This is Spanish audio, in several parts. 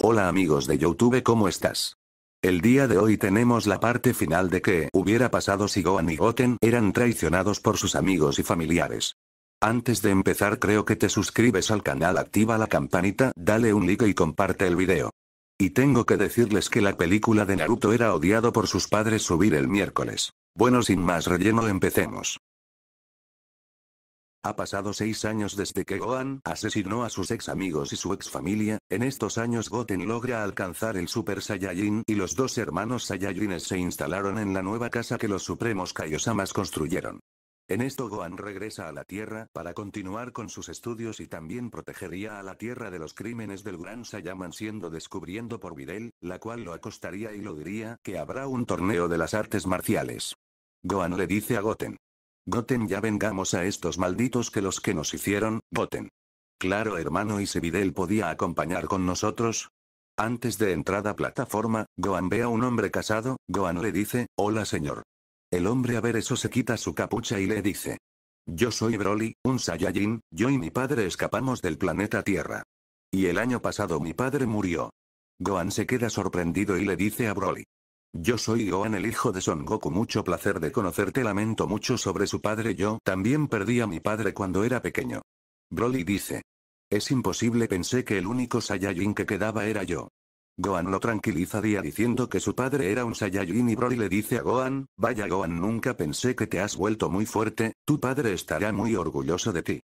Hola amigos de Youtube ¿cómo estás? El día de hoy tenemos la parte final de que hubiera pasado si Gohan y Goten eran traicionados por sus amigos y familiares. Antes de empezar creo que te suscribes al canal activa la campanita, dale un like y comparte el video. Y tengo que decirles que la película de Naruto era odiado por sus padres subir el miércoles. Bueno sin más relleno empecemos. Ha pasado seis años desde que Gohan asesinó a sus ex amigos y su ex familia, en estos años Goten logra alcanzar el Super Saiyajin y los dos hermanos Saiyajines se instalaron en la nueva casa que los supremos Kaiosamas construyeron. En esto Gohan regresa a la Tierra para continuar con sus estudios y también protegería a la Tierra de los crímenes del Gran Saiyaman siendo descubriendo por Videl, la cual lo acostaría y lo diría que habrá un torneo de las artes marciales. Gohan le dice a Goten, Goten ya vengamos a estos malditos que los que nos hicieron, Goten. Claro hermano y Videl podía acompañar con nosotros. Antes de entrada plataforma, Gohan ve a un hombre casado, Gohan le dice, hola señor. El hombre a ver eso se quita su capucha y le dice. Yo soy Broly, un Saiyajin, yo y mi padre escapamos del planeta Tierra. Y el año pasado mi padre murió. Gohan se queda sorprendido y le dice a Broly. Yo soy Gohan el hijo de Son Goku mucho placer de conocerte lamento mucho sobre su padre yo también perdí a mi padre cuando era pequeño. Broly dice. Es imposible pensé que el único Saiyajin que quedaba era yo. Gohan lo tranquilizaría diciendo que su padre era un Saiyajin y Broly le dice a Gohan, vaya Gohan nunca pensé que te has vuelto muy fuerte, tu padre estará muy orgulloso de ti.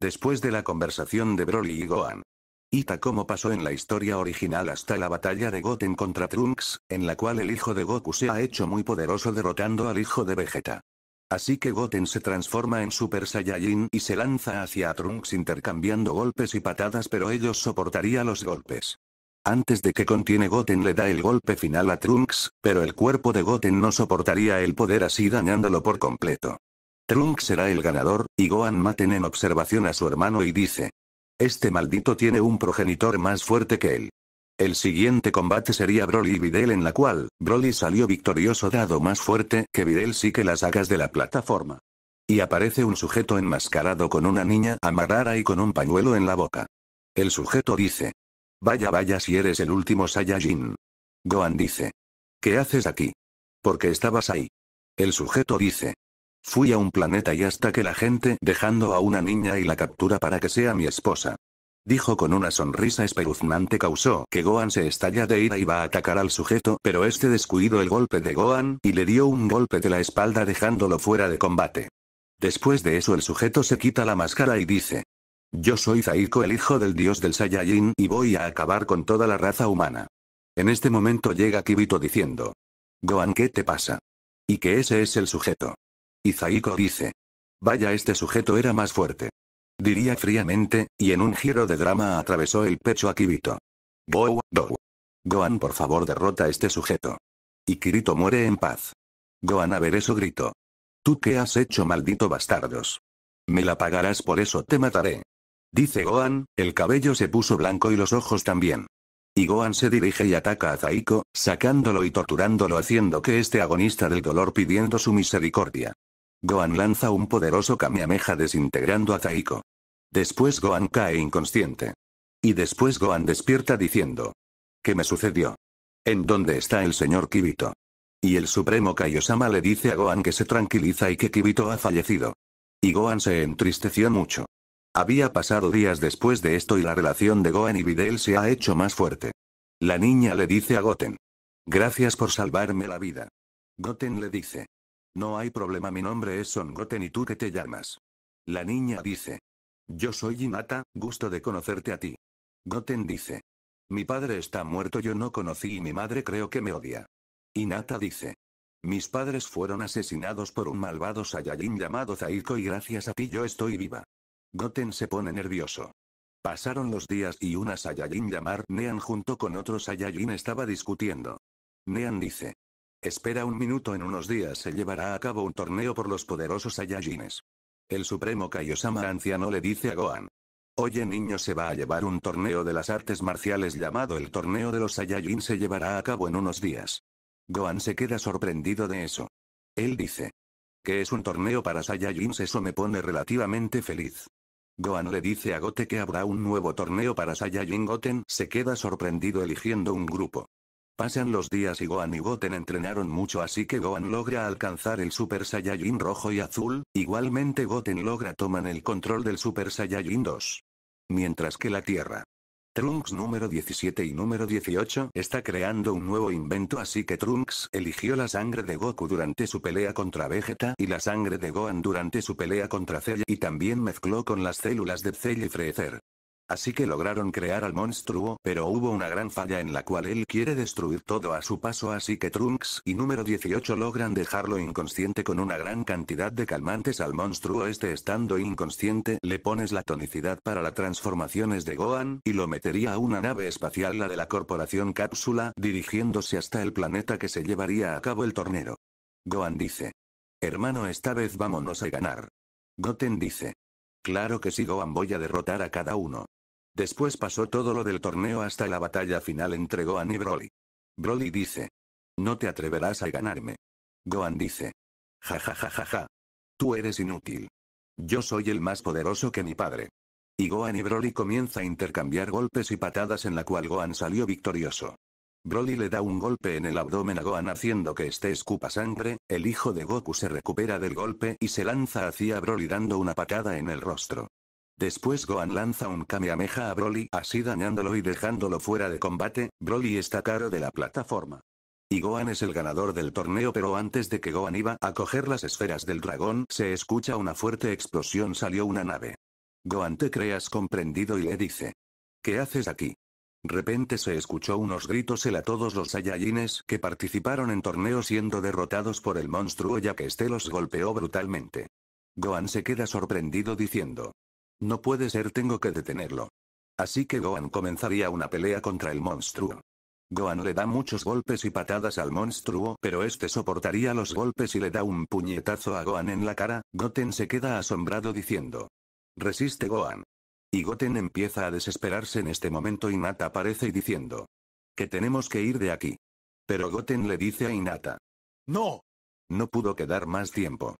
Después de la conversación de Broly y Gohan, Ita como pasó en la historia original hasta la batalla de Goten contra Trunks, en la cual el hijo de Goku se ha hecho muy poderoso derrotando al hijo de Vegeta. Así que Goten se transforma en Super Saiyajin y se lanza hacia Trunks intercambiando golpes y patadas pero ellos soportaría los golpes. Antes de que contiene Goten le da el golpe final a Trunks, pero el cuerpo de Goten no soportaría el poder así dañándolo por completo. Trunks será el ganador, y Gohan maten en observación a su hermano y dice, este maldito tiene un progenitor más fuerte que él. El siguiente combate sería Broly y Videl en la cual, Broly salió victorioso dado más fuerte que Videl sí que las hagas de la plataforma. Y aparece un sujeto enmascarado con una niña amarrada y con un pañuelo en la boca. El sujeto dice. Vaya vaya si eres el último Saiyajin. Gohan dice. ¿Qué haces aquí? ¿Por qué estabas ahí. El sujeto dice. Fui a un planeta y hasta que la gente dejando a una niña y la captura para que sea mi esposa. Dijo con una sonrisa espeluznante causó que Gohan se estalla de ira y va a atacar al sujeto pero este descuidó el golpe de Gohan y le dio un golpe de la espalda dejándolo fuera de combate. Después de eso el sujeto se quita la máscara y dice. Yo soy Zaiko el hijo del dios del Saiyajin y voy a acabar con toda la raza humana. En este momento llega Kibito diciendo. Gohan ¿qué te pasa? Y que ese es el sujeto. Y Zaiko dice. Vaya, este sujeto era más fuerte. Diría fríamente, y en un giro de drama atravesó el pecho a Kirito. Bow, Gohan por favor derrota a este sujeto. Y Kirito muere en paz. Gohan a ver eso grito. ¿Tú qué has hecho maldito bastardos? Me la pagarás por eso te mataré. Dice Gohan, el cabello se puso blanco y los ojos también. Y Gohan se dirige y ataca a Zaiko, sacándolo y torturándolo haciendo que este agonista del dolor pidiendo su misericordia. Gohan lanza un poderoso Kamehameha desintegrando a Taiko. Después Gohan cae inconsciente. Y después Gohan despierta diciendo. ¿Qué me sucedió? ¿En dónde está el señor Kibito? Y el supremo Kaiosama le dice a Gohan que se tranquiliza y que Kibito ha fallecido. Y Gohan se entristeció mucho. Había pasado días después de esto y la relación de Gohan y Videl se ha hecho más fuerte. La niña le dice a Goten. Gracias por salvarme la vida. Goten le dice. No hay problema, mi nombre es Son Goten y tú que te llamas. La niña dice. Yo soy Inata, gusto de conocerte a ti. Goten dice. Mi padre está muerto, yo no conocí y mi madre creo que me odia. Inata dice. Mis padres fueron asesinados por un malvado Saiyajin llamado Zaiko y gracias a ti yo estoy viva. Goten se pone nervioso. Pasaron los días y una Saiyajin llamar Nean junto con otro Saiyajin estaba discutiendo. Nean dice. Espera un minuto en unos días se llevará a cabo un torneo por los poderosos Saiyajines. El supremo Kaiosama anciano le dice a Gohan. Oye niño se va a llevar un torneo de las artes marciales llamado el torneo de los Saiyajin se llevará a cabo en unos días. Gohan se queda sorprendido de eso. Él dice. Que es un torneo para Saiyajins eso me pone relativamente feliz. Gohan le dice a Gote que habrá un nuevo torneo para Saiyajin Goten se queda sorprendido eligiendo un grupo. Pasan los días y Gohan y Goten entrenaron mucho así que Gohan logra alcanzar el Super Saiyajin rojo y azul, igualmente Goten logra tomar el control del Super Saiyajin 2. Mientras que la Tierra. Trunks número 17 y número 18 está creando un nuevo invento así que Trunks eligió la sangre de Goku durante su pelea contra Vegeta y la sangre de Gohan durante su pelea contra Cell y también mezcló con las células de Cell y Freezer. Así que lograron crear al monstruo, pero hubo una gran falla en la cual él quiere destruir todo a su paso así que Trunks y número 18 logran dejarlo inconsciente con una gran cantidad de calmantes al monstruo este estando inconsciente le pones la tonicidad para las transformaciones de Gohan, y lo metería a una nave espacial la de la corporación Cápsula, dirigiéndose hasta el planeta que se llevaría a cabo el tornero. Gohan dice. Hermano esta vez vámonos a ganar. Goten dice. Claro que sí Gohan voy a derrotar a cada uno. Después pasó todo lo del torneo hasta la batalla final entre Gohan y Broly. Broly dice. No te atreverás a ganarme. Gohan dice. Ja ja ja ja ja. Tú eres inútil. Yo soy el más poderoso que mi padre. Y Gohan y Broly comienza a intercambiar golpes y patadas en la cual Gohan salió victorioso. Broly le da un golpe en el abdomen a Gohan haciendo que este escupa sangre, el hijo de Goku se recupera del golpe y se lanza hacia Broly dando una patada en el rostro. Después Gohan lanza un Kamehameha a Broly, así dañándolo y dejándolo fuera de combate, Broly está caro de la plataforma. Y Gohan es el ganador del torneo pero antes de que Gohan iba a coger las esferas del dragón se escucha una fuerte explosión salió una nave. Gohan te creas comprendido y le dice. ¿Qué haces aquí? Repente se escuchó unos gritos el a todos los Saiyajines que participaron en torneo siendo derrotados por el monstruo ya que este los golpeó brutalmente. Gohan se queda sorprendido diciendo. No puede ser, tengo que detenerlo. Así que Gohan comenzaría una pelea contra el monstruo. Gohan le da muchos golpes y patadas al monstruo, pero este soportaría los golpes y le da un puñetazo a Gohan en la cara, Goten se queda asombrado diciendo. Resiste Gohan. Y Goten empieza a desesperarse en este momento y Nata aparece diciendo. Que tenemos que ir de aquí. Pero Goten le dice a Inata. No. No pudo quedar más tiempo.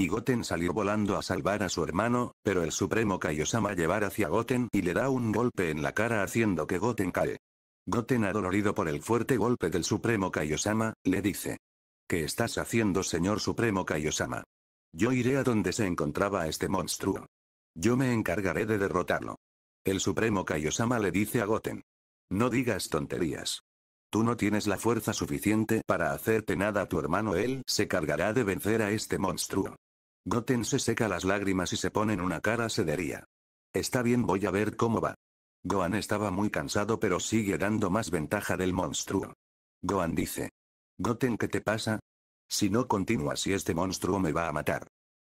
Y Goten salió volando a salvar a su hermano, pero el supremo Kaiosama llevar hacia Goten y le da un golpe en la cara haciendo que Goten cae. Goten adolorido por el fuerte golpe del supremo Kaiosama, le dice. ¿Qué estás haciendo señor supremo Kaiosama? Yo iré a donde se encontraba este monstruo. Yo me encargaré de derrotarlo. El supremo Kaiosama le dice a Goten. No digas tonterías. Tú no tienes la fuerza suficiente para hacerte nada a tu hermano él se cargará de vencer a este monstruo. Goten se seca las lágrimas y se pone en una cara sedería. Está bien voy a ver cómo va. Gohan estaba muy cansado pero sigue dando más ventaja del monstruo. Gohan dice. Goten ¿qué te pasa? Si no continúas y este monstruo me va a matar.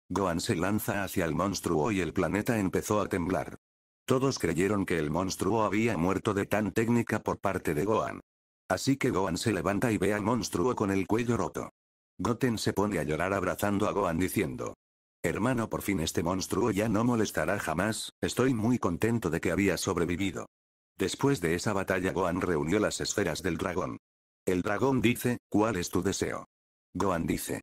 Gohan se lanza hacia el monstruo y el planeta empezó a temblar. Todos creyeron que el monstruo había muerto de tan técnica por parte de Gohan. Así que Gohan se levanta y ve al monstruo con el cuello roto. Goten se pone a llorar abrazando a Gohan diciendo, Hermano por fin este monstruo ya no molestará jamás, estoy muy contento de que había sobrevivido. Después de esa batalla Gohan reunió las esferas del dragón. El dragón dice, ¿cuál es tu deseo? Gohan dice.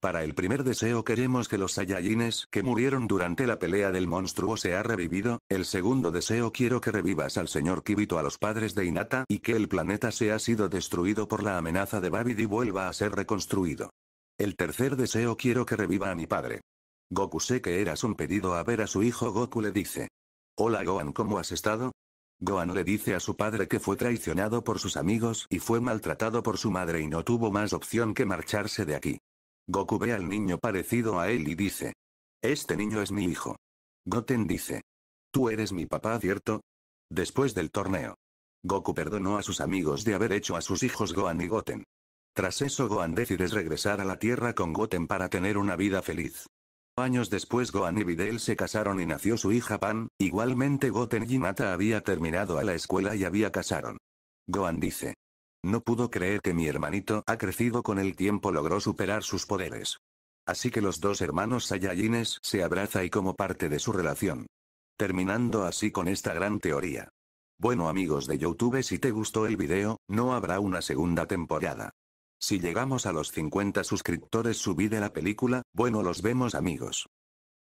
Para el primer deseo queremos que los Saiyajines que murieron durante la pelea del monstruo se ha revivido, el segundo deseo quiero que revivas al señor Kibito a los padres de Inata y que el planeta sea ha sido destruido por la amenaza de Babidi vuelva a ser reconstruido. El tercer deseo quiero que reviva a mi padre. Goku sé que eras un pedido a ver a su hijo Goku le dice. Hola Gohan ¿cómo has estado? Gohan le dice a su padre que fue traicionado por sus amigos y fue maltratado por su madre y no tuvo más opción que marcharse de aquí. Goku ve al niño parecido a él y dice. Este niño es mi hijo. Goten dice. Tú eres mi papá, ¿cierto? Después del torneo. Goku perdonó a sus amigos de haber hecho a sus hijos Gohan y Goten. Tras eso Gohan decide regresar a la Tierra con Goten para tener una vida feliz. Años después Gohan y Videl se casaron y nació su hija Pan, igualmente Goten y había terminado a la escuela y había casaron. Gohan dice. No pudo creer que mi hermanito ha crecido con el tiempo logró superar sus poderes. Así que los dos hermanos Saiyajines se abraza y como parte de su relación. Terminando así con esta gran teoría. Bueno amigos de Youtube si te gustó el video, no habrá una segunda temporada. Si llegamos a los 50 suscriptores subí de la película, bueno los vemos amigos.